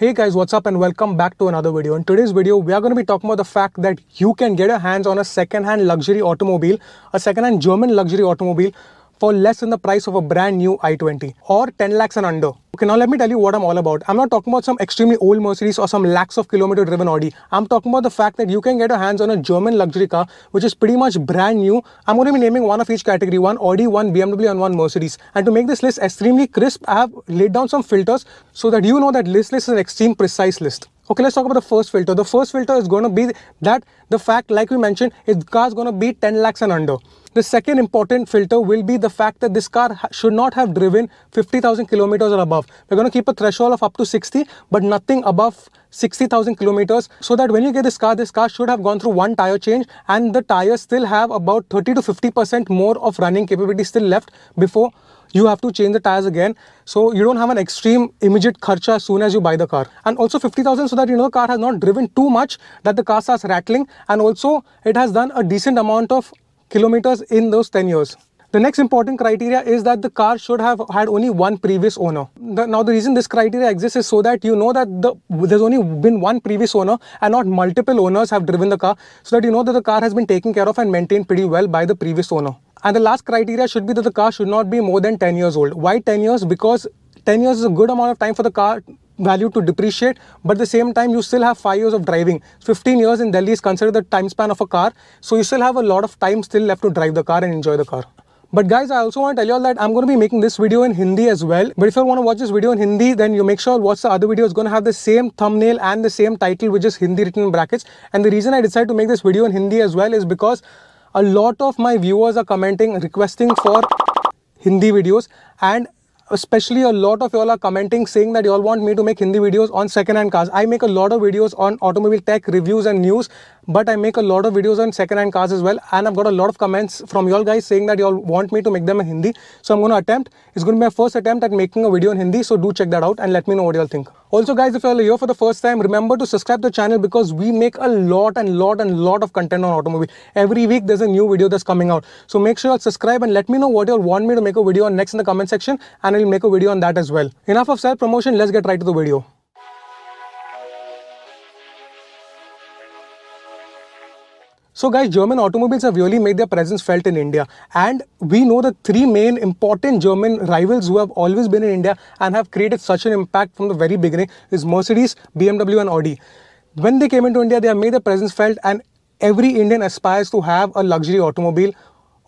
Hey guys, what's up and welcome back to another video. In today's video, we are going to be talking about the fact that you can get your hands on a second-hand luxury automobile, a second-hand German luxury automobile for less than the price of a brand new i20 or 10 lakhs and under. Okay, now let me tell you what I'm all about. I'm not talking about some extremely old Mercedes or some lakhs of kilometer driven Audi. I'm talking about the fact that you can get your hands on a German luxury car, which is pretty much brand new. I'm going to be naming one of each category, one Audi, one BMW and one Mercedes. And to make this list extremely crisp, I have laid down some filters so that you know that list list is an extreme precise list. Okay, let's talk about the first filter. The first filter is going to be that the fact, like we mentioned, is car's going to be 10 lakhs and under. The second important filter will be the fact that this car should not have driven 50,000 kilometers or above. We're going to keep a threshold of up to 60, but nothing above 60,000 kilometers so that when you get this car, this car should have gone through one tire change and the tires still have about 30 to 50% more of running capability still left before you have to change the tires again so you don't have an extreme immediate kharcha as soon as you buy the car and also 50,000 so that you know the car has not driven too much that the car starts rattling and also it has done a decent amount of kilometers in those 10 years. The next important criteria is that the car should have had only one previous owner. The, now the reason this criteria exists is so that you know that the, there's only been one previous owner and not multiple owners have driven the car so that you know that the car has been taken care of and maintained pretty well by the previous owner. And the last criteria should be that the car should not be more than 10 years old. Why 10 years? Because 10 years is a good amount of time for the car value to depreciate but the same time you still have 5 years of driving 15 years in delhi is considered the time span of a car so you still have a lot of time still left to drive the car and enjoy the car but guys, I also want to tell you all that I'm going to be making this video in Hindi as well. But if you want to watch this video in Hindi, then you make sure watch the other video. It's going to have the same thumbnail and the same title, which is Hindi written in brackets. And the reason I decided to make this video in Hindi as well is because a lot of my viewers are commenting, requesting for Hindi videos. And especially a lot of y'all are commenting saying that y'all want me to make Hindi videos on second-hand cars. I make a lot of videos on automobile tech reviews and news, but I make a lot of videos on second-hand cars as well. And I've got a lot of comments from y'all guys saying that y'all want me to make them in Hindi. So I'm going to attempt. It's going to be my first attempt at making a video in Hindi, so do check that out and let me know what you all think. Also guys, if you're here for the first time, remember to subscribe to the channel because we make a lot and lot and lot of content on automobile. Every week there's a new video that's coming out. So make sure you subscribe and let me know what you all want me to make a video on next in the comment section and I'll make a video on that as well. Enough of self-promotion, let's get right to the video. So guys, German automobiles have really made their presence felt in India. And we know the three main important German rivals who have always been in India and have created such an impact from the very beginning is Mercedes, BMW and Audi. When they came into India, they have made their presence felt and every Indian aspires to have a luxury automobile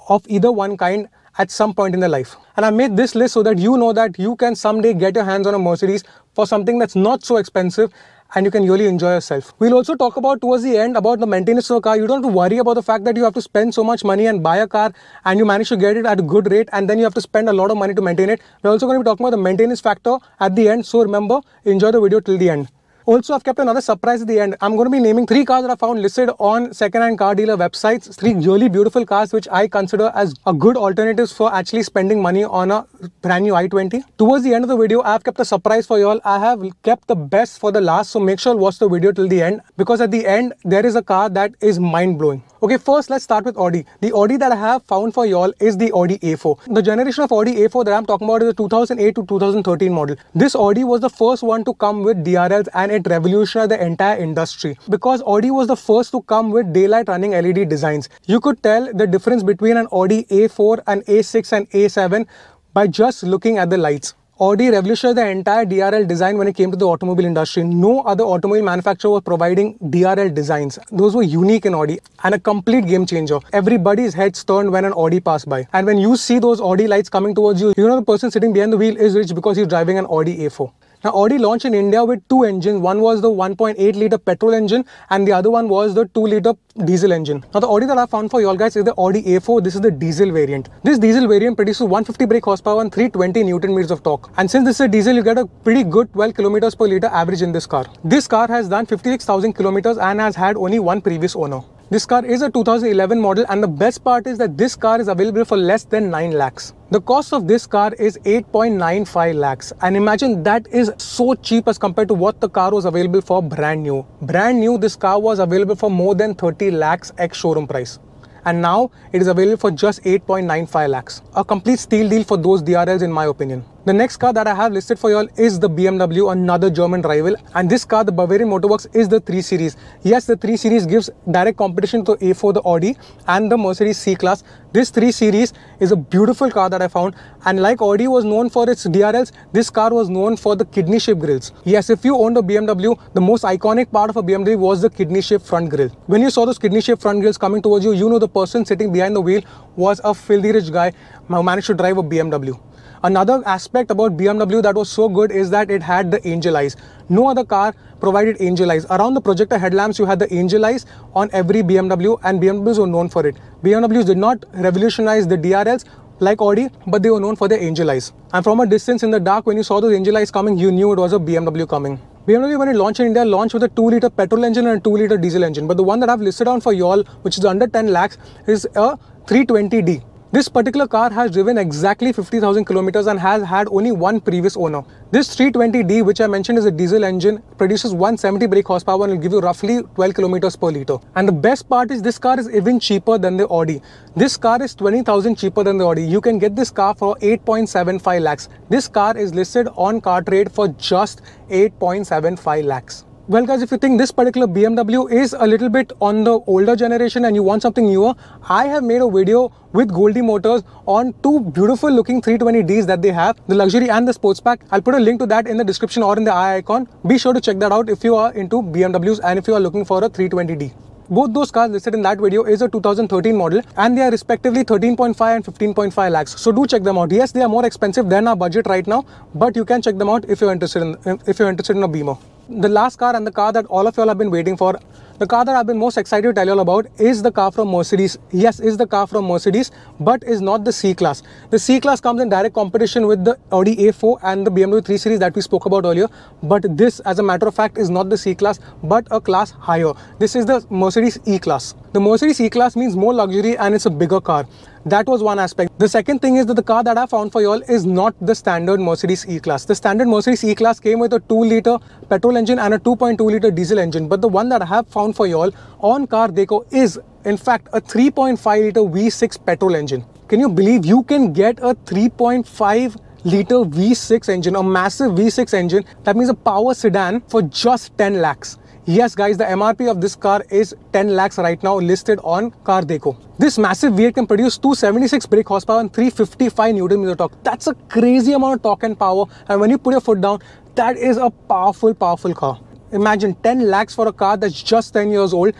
of either one kind at some point in their life. And I made this list so that you know that you can someday get your hands on a Mercedes for something that's not so expensive and you can really enjoy yourself. We'll also talk about towards the end about the maintenance of a car. You don't have to worry about the fact that you have to spend so much money and buy a car and you manage to get it at a good rate and then you have to spend a lot of money to maintain it. We're also going to be talking about the maintenance factor at the end. So remember, enjoy the video till the end. Also, I've kept another surprise at the end. I'm going to be naming three cars that I found listed on second-hand car dealer websites. Three really beautiful cars which I consider as a good alternatives for actually spending money on a brand new i20. Towards the end of the video, I've kept a surprise for y'all. I have kept the best for the last, so make sure watch the video till the end because at the end, there is a car that is mind-blowing. Okay, first let's start with Audi. The Audi that I have found for y'all is the Audi A4. The generation of Audi A4 that I'm talking about is the 2008 to 2013 model. This Audi was the first one to come with DRLs and it revolutionized the entire industry because Audi was the first to come with daylight running LED designs. You could tell the difference between an Audi A4 and A6 and A7 by just looking at the lights. Audi revolutionized the entire DRL design when it came to the automobile industry. No other automobile manufacturer was providing DRL designs. Those were unique in Audi and a complete game changer. Everybody's heads turned when an Audi passed by. And when you see those Audi lights coming towards you, you know the person sitting behind the wheel is rich because he's driving an Audi A4. Now Audi launched in India with two engines. One was the 1.8 litre petrol engine and the other one was the 2 litre diesel engine. Now the Audi that I found for y'all guys is the Audi A4. This is the diesel variant. This diesel variant produces 150 brake horsepower and 320 newton meters of torque. And since this is a diesel, you get a pretty good 12 kilometers per litre average in this car. This car has done 56,000 kilometers and has had only one previous owner. This car is a 2011 model and the best part is that this car is available for less than 9 lakhs. The cost of this car is 8.95 lakhs and imagine that is so cheap as compared to what the car was available for brand new. Brand new this car was available for more than 30 lakhs ex showroom price and now it is available for just 8.95 lakhs. A complete steal deal for those DRLs in my opinion. The next car that I have listed for you all is the BMW, another German rival. And this car, the Bavarian Motorworks, is the 3 Series. Yes, the 3 Series gives direct competition to A4, the Audi, and the Mercedes C-Class. This 3 Series is a beautiful car that I found. And like Audi was known for its DRLs, this car was known for the kidney-shaped grills. Yes, if you owned a BMW, the most iconic part of a BMW was the kidney-shaped front grille. When you saw those kidney-shaped front grills coming towards you, you know the person sitting behind the wheel was a filthy rich guy who managed to drive a BMW. Another aspect about BMW that was so good is that it had the angel eyes. No other car provided angel eyes. Around the projector headlamps, you had the angel eyes on every BMW and BMWs were known for it. BMWs did not revolutionize the DRLs like Audi, but they were known for their angel eyes. And from a distance in the dark, when you saw those angel eyes coming, you knew it was a BMW coming. BMW, when it launched in India, launched with a 2 litre petrol engine and a 2 litre diesel engine. But the one that I've listed on for y'all, which is under 10 lakhs, is a 320D. This particular car has driven exactly 50,000 kilometers and has had only one previous owner. This 320D which I mentioned is a diesel engine, produces 170 brake horsepower and will give you roughly 12 kilometers per litre. And the best part is this car is even cheaper than the Audi. This car is 20,000 cheaper than the Audi. You can get this car for 8.75 lakhs. This car is listed on car trade for just 8.75 lakhs. Well guys, if you think this particular BMW is a little bit on the older generation and you want something newer, I have made a video with Goldie Motors on two beautiful looking 320Ds that they have, the luxury and the sports pack. I'll put a link to that in the description or in the eye icon. Be sure to check that out if you are into BMWs and if you are looking for a 320D. Both those cars listed in that video is a 2013 model and they are respectively 13.5 and 15.5 lakhs. So do check them out. Yes, they are more expensive than our budget right now, but you can check them out if you're interested in if you're interested in a Beamer. The last car and the car that all of y'all have been waiting for, the car that I've been most excited to tell y'all about is the car from Mercedes. Yes, is the car from Mercedes, but is not the C-Class. The C-Class comes in direct competition with the Audi A4 and the BMW 3 Series that we spoke about earlier. But this, as a matter of fact, is not the C-Class, but a class higher. This is the Mercedes E-Class. The Mercedes E-Class means more luxury and it's a bigger car. That was one aspect. The second thing is that the car that I found for y'all is not the standard Mercedes E-Class. The standard Mercedes E-Class came with a 2-litre petrol engine and a 2.2-litre diesel engine. But the one that I have found for y'all on Car Deco is in fact a 3.5-litre V6 petrol engine. Can you believe you can get a 3.5 liter V6 engine, a massive V6 engine. That means a power sedan for just 10 lakhs. Yes guys, the MRP of this car is 10 lakhs right now listed on Car Deco. This massive V8 can produce 276 brake horsepower and 355 Newton meter torque. That's a crazy amount of torque and power and when you put your foot down, that is a powerful, powerful car. Imagine 10 lakhs for a car that's just 10 years old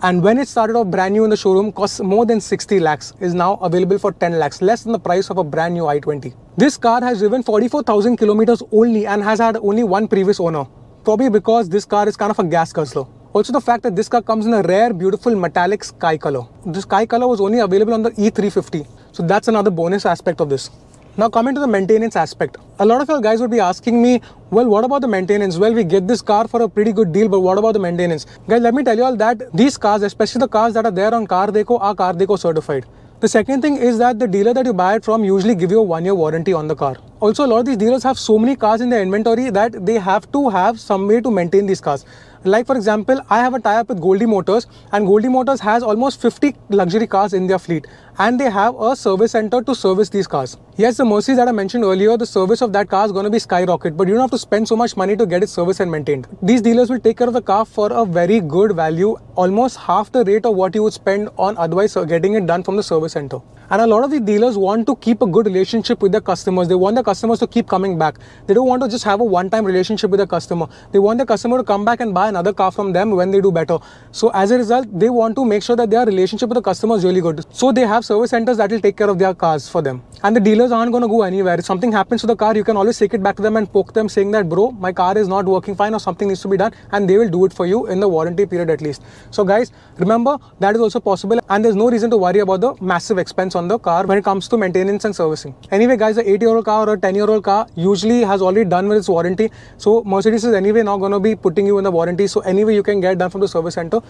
and when it started off brand new in the showroom costs more than 60 lakhs is now available for 10 lakhs less than the price of a brand new i20 this car has driven 44000 kilometers only and has had only one previous owner probably because this car is kind of a gas guzzler. Also the fact that this car comes in a rare beautiful metallic sky color. This sky color was only available on the E350. So that's another bonus aspect of this. Now coming to the maintenance aspect. A lot of you guys would be asking me, well, what about the maintenance? Well, we get this car for a pretty good deal, but what about the maintenance? Guys, let me tell you all that these cars, especially the cars that are there on Car Deco, are Car Deco certified. The second thing is that the dealer that you buy it from usually give you a one year warranty on the car. Also, a lot of these dealers have so many cars in their inventory that they have to have some way to maintain these cars. Like for example, I have a tie-up with Goldie Motors and Goldie Motors has almost 50 luxury cars in their fleet and they have a service center to service these cars. Yes, the Mercedes that I mentioned earlier, the service of that car is going to be skyrocket, but you don't have to spend so much money to get it serviced and maintained. These dealers will take care of the car for a very good value, almost half the rate of what you would spend on otherwise uh, getting it done from the service center. And a lot of the dealers want to keep a good relationship with their customers. They want the customers to keep coming back. They don't want to just have a one-time relationship with the customer. They want the customer to come back and buy another car from them when they do better. So as a result, they want to make sure that their relationship with the customer is really good. So they have service centers that will take care of their cars for them. And the dealers aren't going to go anywhere. If something happens to the car, you can always take it back to them and poke them saying that, bro, my car is not working fine or something needs to be done. And they will do it for you in the warranty period at least. So guys, remember that is also possible. And there's no reason to worry about the massive expense on on the car when it comes to maintenance and servicing. Anyway, guys, a 8 year old car or a 10 year old car usually has already done with its warranty. So Mercedes is anyway not going to be putting you in the warranty. So anyway, you can get done from the service center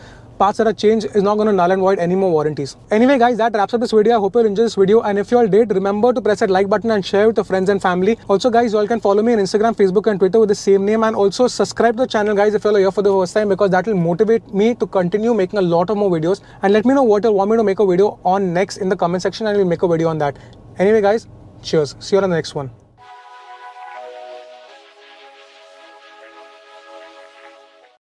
parts that are changed is not going to null and void any more warranties. Anyway guys, that wraps up this video. I hope you enjoyed this video and if you all did, remember to press that like button and share with your friends and family. Also guys, you all can follow me on Instagram, Facebook and Twitter with the same name and also subscribe to the channel guys if you all are here for the first time because that will motivate me to continue making a lot of more videos and let me know what you want me to make a video on next in the comment section and we'll make a video on that. Anyway guys, cheers. See you on the next one.